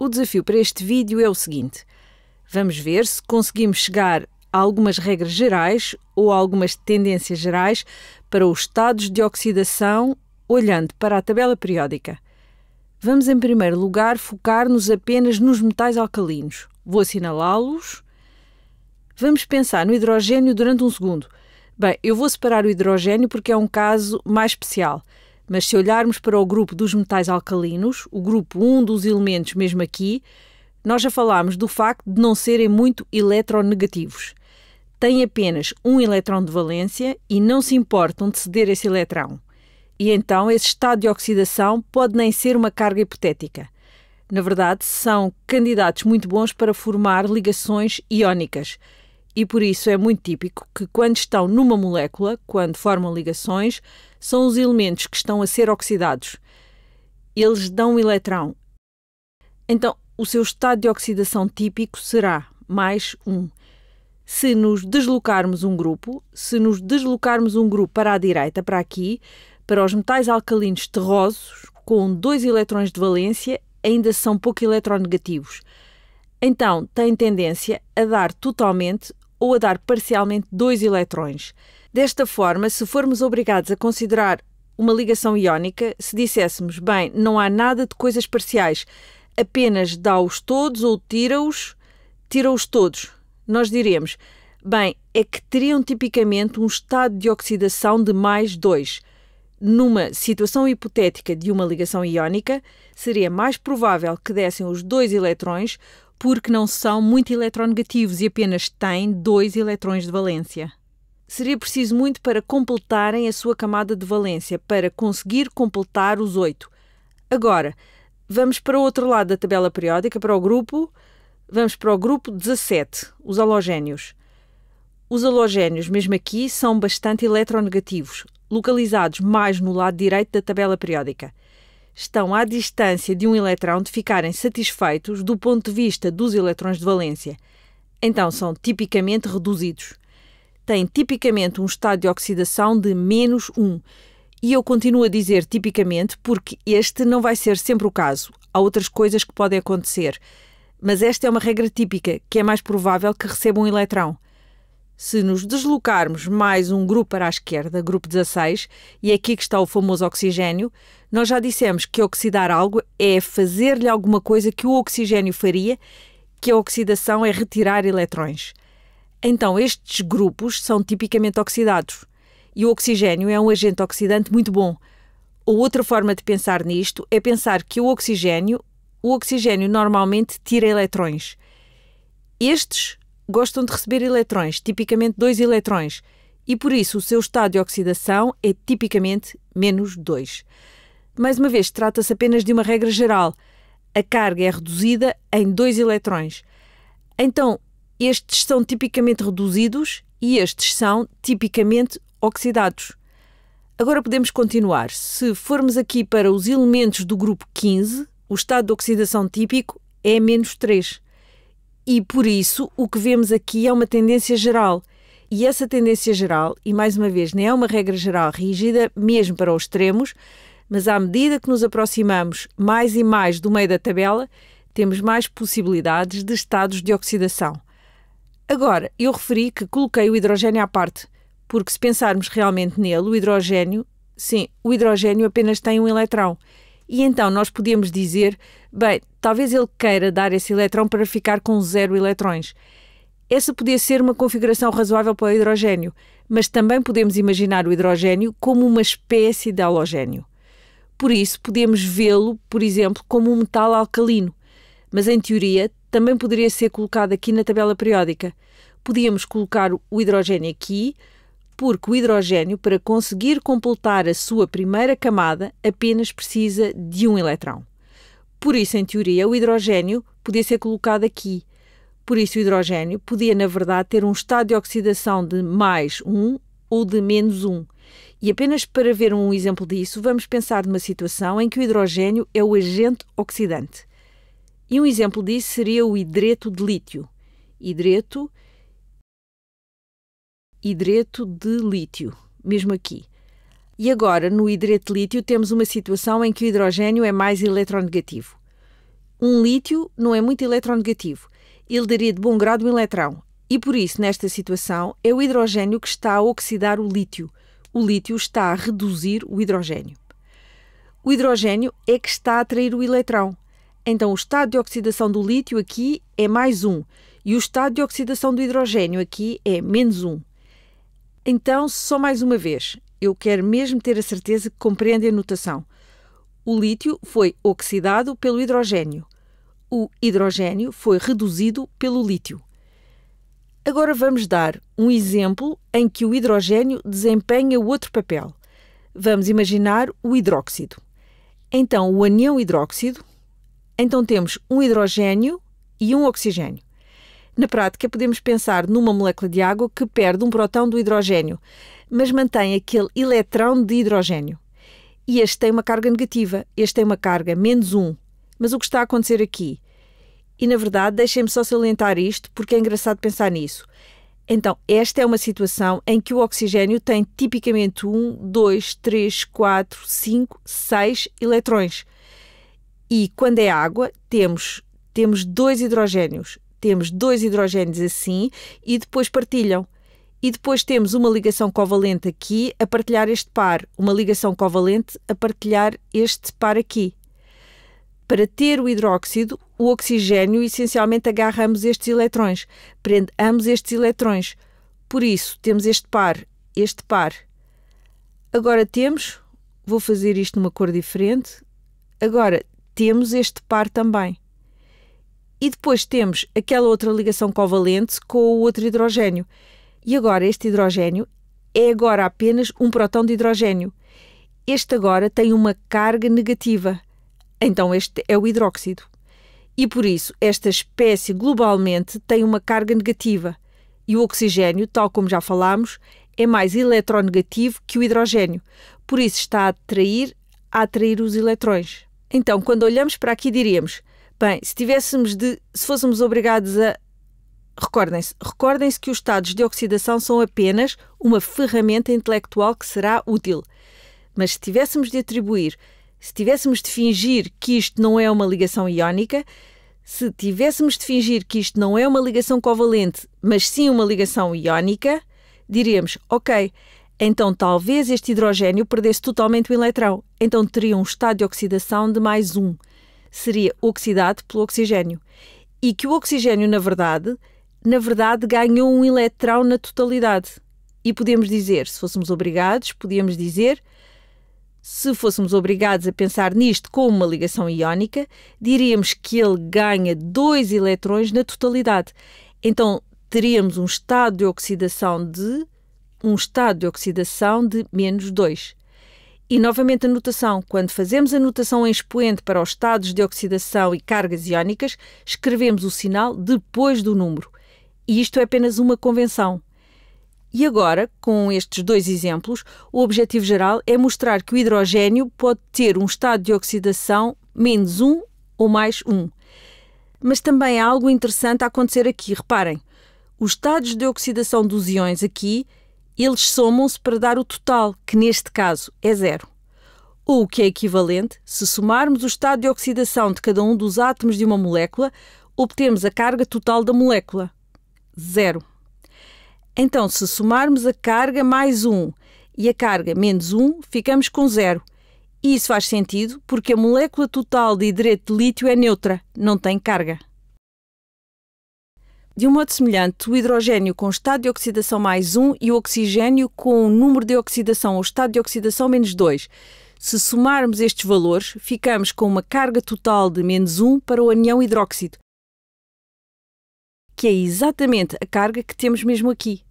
O desafio para este vídeo é o seguinte: vamos ver se conseguimos chegar a algumas regras gerais ou algumas tendências gerais para os estados de oxidação olhando para a tabela periódica. Vamos, em primeiro lugar, focar-nos apenas nos metais alcalinos. Vou assinalá-los. Vamos pensar no hidrogênio durante um segundo. Bem, eu vou separar o hidrogênio porque é um caso mais especial. Mas se olharmos para o grupo dos metais alcalinos, o grupo 1 dos elementos mesmo aqui, nós já falámos do facto de não serem muito eletronegativos. Têm apenas um eletrão de valência e não se importam de ceder esse eletrão. E então esse estado de oxidação pode nem ser uma carga hipotética. Na verdade, são candidatos muito bons para formar ligações iónicas, e por isso é muito típico que, quando estão numa molécula, quando formam ligações, são os elementos que estão a ser oxidados. Eles dão um eletrão. Então, o seu estado de oxidação típico será mais um. Se nos deslocarmos um grupo, se nos deslocarmos um grupo para a direita, para aqui, para os metais alcalinos terrosos, com dois eletrões de valência, ainda são pouco eletronegativos. Então, têm tendência a dar totalmente ou a dar parcialmente dois elétrons. Desta forma, se formos obrigados a considerar uma ligação iónica, se disséssemos, bem, não há nada de coisas parciais, apenas dá-os todos ou tira-os, tira-os todos, nós diremos, bem, é que teriam tipicamente um estado de oxidação de mais 2 numa situação hipotética de uma ligação iónica, seria mais provável que dessem os dois eletrões porque não são muito eletronegativos e apenas têm dois eletrões de valência. Seria preciso muito para completarem a sua camada de valência, para conseguir completar os oito. Agora, vamos para o outro lado da tabela periódica, para o grupo. Vamos para o grupo 17, os halogénios. Os halogénios, mesmo aqui, são bastante eletronegativos localizados mais no lado direito da tabela periódica. Estão à distância de um eletrão de ficarem satisfeitos do ponto de vista dos eletrões de valência. Então são tipicamente reduzidos. Têm tipicamente um estado de oxidação de menos 1. E eu continuo a dizer tipicamente porque este não vai ser sempre o caso. Há outras coisas que podem acontecer. Mas esta é uma regra típica que é mais provável que receba um eletrão se nos deslocarmos mais um grupo para a esquerda, grupo 16, e aqui que está o famoso oxigênio, nós já dissemos que oxidar algo é fazer-lhe alguma coisa que o oxigênio faria, que a oxidação é retirar eletrões. Então, estes grupos são tipicamente oxidados. E o oxigênio é um agente oxidante muito bom. Ou outra forma de pensar nisto é pensar que o oxigênio, o oxigênio normalmente tira eletrões. Estes gostam de receber eletrões, tipicamente dois eletrões, e por isso o seu estado de oxidação é tipicamente menos 2. Mais uma vez, trata-se apenas de uma regra geral. A carga é reduzida em dois eletrões. Então, estes são tipicamente reduzidos e estes são tipicamente oxidados. Agora podemos continuar. Se formos aqui para os elementos do grupo 15, o estado de oxidação típico é menos 3. E por isso o que vemos aqui é uma tendência geral. E essa tendência geral, e mais uma vez, nem é uma regra geral rígida, mesmo para os extremos, mas à medida que nos aproximamos mais e mais do meio da tabela, temos mais possibilidades de estados de oxidação. Agora, eu referi que coloquei o hidrogênio à parte, porque se pensarmos realmente nele, o hidrogênio, sim, o hidrogênio apenas tem um eletrão. E então nós podemos dizer, bem, talvez ele queira dar esse eletrão para ficar com zero eletrões. Essa podia ser uma configuração razoável para o hidrogênio, mas também podemos imaginar o hidrogênio como uma espécie de halogênio. Por isso, podemos vê-lo, por exemplo, como um metal alcalino. Mas, em teoria, também poderia ser colocado aqui na tabela periódica. Podíamos colocar o hidrogênio aqui, porque o hidrogênio, para conseguir completar a sua primeira camada, apenas precisa de um eletrão. Por isso, em teoria, o hidrogênio podia ser colocado aqui. Por isso, o hidrogênio podia, na verdade, ter um estado de oxidação de mais 1 ou de menos 1. E apenas para ver um exemplo disso, vamos pensar numa situação em que o hidrogênio é o agente oxidante. E um exemplo disso seria o hidreto de lítio. Hidreto, hidreto de lítio, mesmo aqui. E agora, no hidreto de lítio, temos uma situação em que o hidrogênio é mais eletronegativo. Um lítio não é muito eletronegativo. Ele daria de bom grado um eletrão. E por isso, nesta situação, é o hidrogênio que está a oxidar o lítio. O lítio está a reduzir o hidrogênio. O hidrogênio é que está a atrair o eletrão. Então, o estado de oxidação do lítio aqui é mais um e o estado de oxidação do hidrogênio aqui é menos um. Então, só mais uma vez, eu quero mesmo ter a certeza que compreende a notação. O lítio foi oxidado pelo hidrogênio. O hidrogênio foi reduzido pelo lítio. Agora vamos dar um exemplo em que o hidrogênio desempenha outro papel. Vamos imaginar o hidróxido. Então, o anião hidróxido, então temos um hidrogênio e um oxigênio. Na prática, podemos pensar numa molécula de água que perde um próton do hidrogênio mas mantém aquele eletrão de hidrogênio. E este tem uma carga negativa, este tem uma carga menos 1. Mas o que está a acontecer aqui? E na verdade, deixem-me só salientar isto, porque é engraçado pensar nisso. Então, esta é uma situação em que o oxigênio tem tipicamente 1, 2, 3, 4, 5, 6 eletrões. E quando é água, temos, temos dois hidrogénios. Temos dois hidrogénios assim e depois partilham. E depois temos uma ligação covalente aqui a partilhar este par, uma ligação covalente a partilhar este par aqui. Para ter o hidróxido, o oxigênio essencialmente agarra estes eletrões, prende ambos estes eletrões. Por isso, temos este par, este par. Agora temos, vou fazer isto numa cor diferente, agora temos este par também. E depois temos aquela outra ligação covalente com o outro hidrogênio. E agora este hidrogênio é agora apenas um próton de hidrogênio. Este agora tem uma carga negativa. Então este é o hidróxido. E por isso esta espécie globalmente tem uma carga negativa. E o oxigênio, tal como já falámos, é mais eletronegativo que o hidrogênio. Por isso está a atrair, a atrair os eletrões. Então, quando olhamos para aqui, diríamos: bem, se tivéssemos de, se fôssemos obrigados a Recordem-se, recordem-se que os estados de oxidação são apenas uma ferramenta intelectual que será útil. Mas se tivéssemos de atribuir, se tivéssemos de fingir que isto não é uma ligação iónica, se tivéssemos de fingir que isto não é uma ligação covalente, mas sim uma ligação iónica, diríamos, ok, então talvez este hidrogênio perdesse totalmente o eletrão Então teria um estado de oxidação de mais um. Seria oxidado pelo oxigênio. E que o oxigênio, na verdade, na verdade, ganhou um eletrão na totalidade. E podemos dizer, se fôssemos obrigados, podíamos dizer, se fôssemos obrigados a pensar nisto como uma ligação iónica, diríamos que ele ganha dois eletrões na totalidade. Então, teríamos um estado de oxidação de um estado de oxidação de menos 2. E novamente a notação. Quando fazemos a notação em expoente para os estados de oxidação e cargas iónicas, escrevemos o sinal depois do número. E isto é apenas uma convenção. E agora, com estes dois exemplos, o objetivo geral é mostrar que o hidrogênio pode ter um estado de oxidação menos 1 ou mais 1. Mas também há algo interessante a acontecer aqui, reparem. Os estados de oxidação dos íons aqui, eles somam-se para dar o total, que neste caso é zero. Ou o que é equivalente, se somarmos o estado de oxidação de cada um dos átomos de uma molécula, obtemos a carga total da molécula zero. Então, se somarmos a carga mais 1 um, e a carga menos 1, um, ficamos com zero. E isso faz sentido porque a molécula total de hidreto de lítio é neutra, não tem carga. De um modo semelhante, o hidrogênio com estado de oxidação mais 1 e o oxigênio com o número de oxidação ou estado de oxidação menos 2. Se somarmos estes valores, ficamos com uma carga total de menos 1 para o anião hidróxido que é exatamente a carga que temos mesmo aqui.